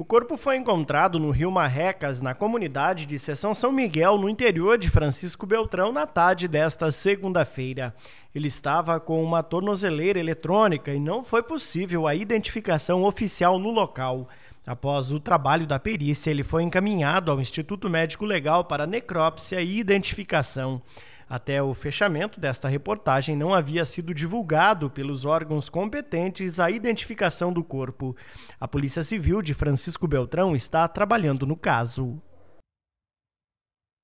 O corpo foi encontrado no rio Marrecas, na comunidade de Seção São Miguel, no interior de Francisco Beltrão, na tarde desta segunda-feira. Ele estava com uma tornozeleira eletrônica e não foi possível a identificação oficial no local. Após o trabalho da perícia, ele foi encaminhado ao Instituto Médico Legal para necrópsia e identificação. Até o fechamento desta reportagem, não havia sido divulgado pelos órgãos competentes a identificação do corpo. A Polícia Civil de Francisco Beltrão está trabalhando no caso.